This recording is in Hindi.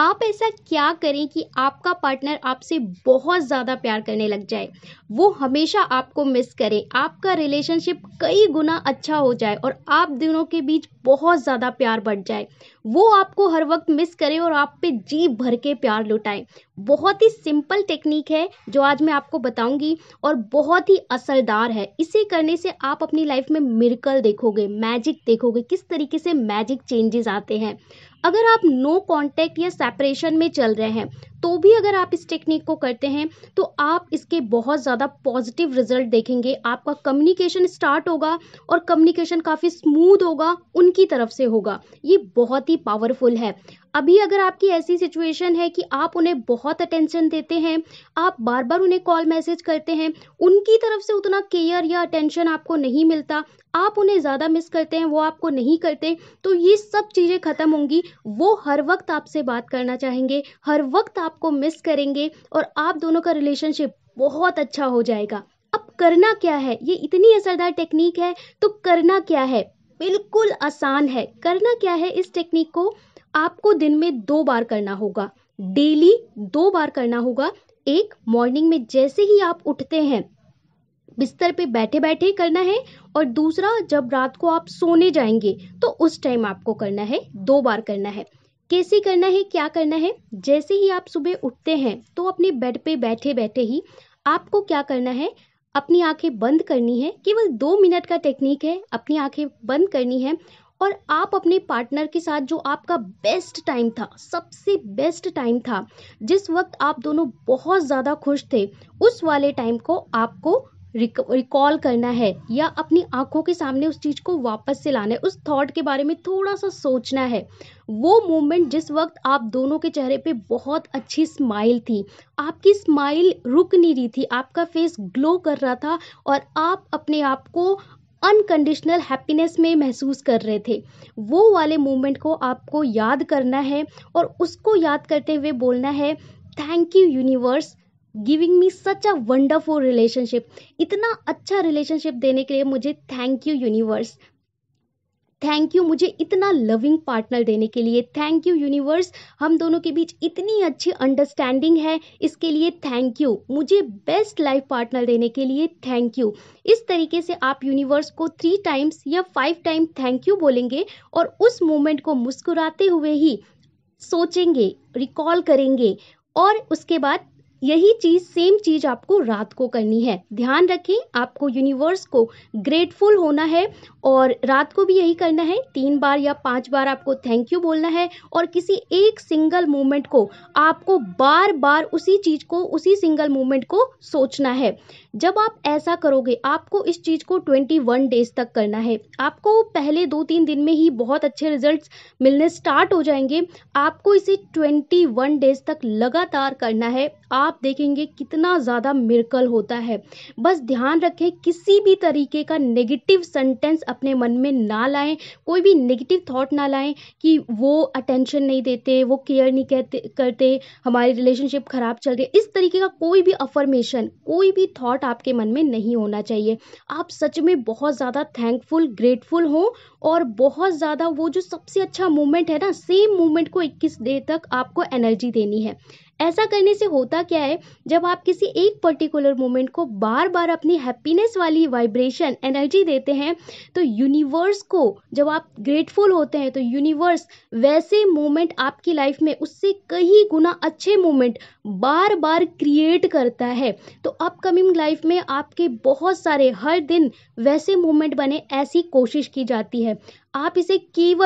आप ऐसा क्या करें कि आपका पार्टनर आपसे बहुत ज़्यादा प्यार करने लग जाए वो हमेशा आपको मिस करे आपका रिलेशनशिप कई गुना अच्छा हो जाए और आप दोनों के बीच बहुत ज़्यादा प्यार बढ़ जाए वो आपको हर वक्त मिस करे और आप पे जी भर के प्यार लुटाए बहुत ही सिंपल टेक्निक है जो आज मैं आपको बताऊंगी और बहुत ही असरदार है इसे करने से आप अपनी लाइफ में मिरकल देखोगे मैजिक देखोगे किस तरीके से मैजिक चेंजेस आते हैं अगर आप नो कांटेक्ट या सेपरेशन में चल रहे हैं तो भी अगर आप इस टेक्निक को करते हैं तो आप इसके बहुत ज़्यादा पॉजिटिव रिजल्ट देखेंगे आपका कम्युनिकेशन स्टार्ट होगा और कम्युनिकेशन काफ़ी स्मूथ होगा उनकी तरफ से होगा ये बहुत ही पावरफुल है अभी अगर आपकी ऐसी सिचुएशन है कि आप उन्हें बहुत अटेंशन देते हैं आप बार बार उन्हें कॉल मैसेज करते हैं उनकी तरफ से उतना केयर या अटेंशन आपको नहीं मिलता आप उन्हें ज़्यादा मिस करते हैं वो आपको नहीं करते तो ये सब चीज़ें ख़त्म होंगी वो हर वक्त आपसे बात करना चाहेंगे हर वक्त आपको मिस करेंगे और आप दोनों का रिलेशनशिप बहुत अच्छा हो जाएगा अब करना क्या है ये इतनी असरदार टेक्निक है तो करना क्या है बिल्कुल आसान है करना क्या है इस टेक्निक को आपको दिन में दो बार करना होगा डेली दो बार करना होगा एक मॉर्निंग में जैसे ही आप उठते हैं बिस्तर पे बैठे बैठे करना है और दूसरा जब रात को आप सोने जाएंगे तो उस टाइम आपको करना है दो बार करना है कैसे करना है क्या करना है जैसे ही आप सुबह उठते हैं तो अपने बेड पे बैठे बैठे ही आपको क्या करना है अपनी आंखें बंद करनी है केवल दो मिनट का टेक्निक है अपनी आंखें बंद करनी है और आप अपने पार्टनर के साथ जो आपका बेस्ट टाइम था सबसे बेस्ट टाइम था जिस वक्त आप दोनों बहुत ज़्यादा खुश थे उस वाले टाइम को आपको रिकॉल करना है या अपनी आंखों के सामने उस चीज़ को वापस से लाना है उस थॉट के बारे में थोड़ा सा सोचना है वो मोमेंट जिस वक्त आप दोनों के चेहरे पे बहुत अच्छी स्माइल थी आपकी स्माइल रुक नहीं रही थी आपका फेस ग्लो कर रहा था और आप अपने आप को अनकंडीशनल हैप्पीनेस में महसूस कर रहे थे वो वाले मोमेंट को आपको याद करना है और उसको याद करते हुए बोलना है thank you universe giving me such a wonderful relationship इतना अच्छा रिलेशनशिप देने के लिए मुझे thank you universe thank you मुझे इतना लविंग पार्टनर देने के लिए थैंक यू यूनिवर्स हम दोनों के बीच इतनी अच्छी अंडरस्टैंडिंग है इसके लिए थैंक यू मुझे बेस्ट लाइफ पार्टनर देने के लिए थैंक यू इस तरीके से आप यूनिवर्स को थ्री टाइम्स या फाइव टाइम थैंक यू बोलेंगे और उस मोमेंट को मुस्कुराते हुए ही सोचेंगे रिकॉल करेंगे और उसके बाद यही चीज सेम चीज आपको रात को करनी है ध्यान रखें आपको यूनिवर्स को ग्रेटफुल होना है और रात को भी यही करना है तीन बार या पांच बार आपको थैंक यू बोलना है और किसी एक सिंगल मोमेंट को आपको बार बार उसी चीज को उसी सिंगल मोमेंट को सोचना है जब आप ऐसा करोगे आपको इस चीज को ट्वेंटी वन डेज तक करना है आपको पहले दो तीन दिन में ही बहुत अच्छे रिजल्ट मिलने स्टार्ट हो जाएंगे आपको इसे ट्वेंटी वन डेज तक लगातार करना है आप आप देखेंगे कितना ज़्यादा मिर्कल होता है बस ध्यान रखें किसी भी तरीके का नेगेटिव सेंटेंस अपने मन में ना लाएं कोई भी नेगेटिव थॉट ना लाएं कि वो अटेंशन नहीं देते वो केयर नहीं कहते करते हमारी रिलेशनशिप ख़राब चल रही इस तरीके का कोई भी अफर्मेशन कोई भी थॉट आपके मन में नहीं होना चाहिए आप सच में बहुत ज़्यादा थैंकफुल ग्रेटफुल हो और बहुत ज़्यादा वो जो सबसे अच्छा मूवमेंट है ना सेम मूवमेंट को 21 डे तक आपको एनर्जी देनी है ऐसा करने से होता क्या है जब आप किसी एक पर्टिकुलर मोमेंट को बार बार अपनी हैप्पीनेस वाली वाइब्रेशन एनर्जी देते हैं तो यूनिवर्स को जब आप ग्रेटफुल होते हैं तो यूनिवर्स वैसे मोमेंट आपकी लाइफ में उससे कई गुना अच्छे मोमेंट बार बार क्रिएट करता है तो अपकमिंग लाइफ में आपके बहुत सारे हर दिन वैसे मोमेंट बने ऐसी कोशिश की जाती है आप इसे केवल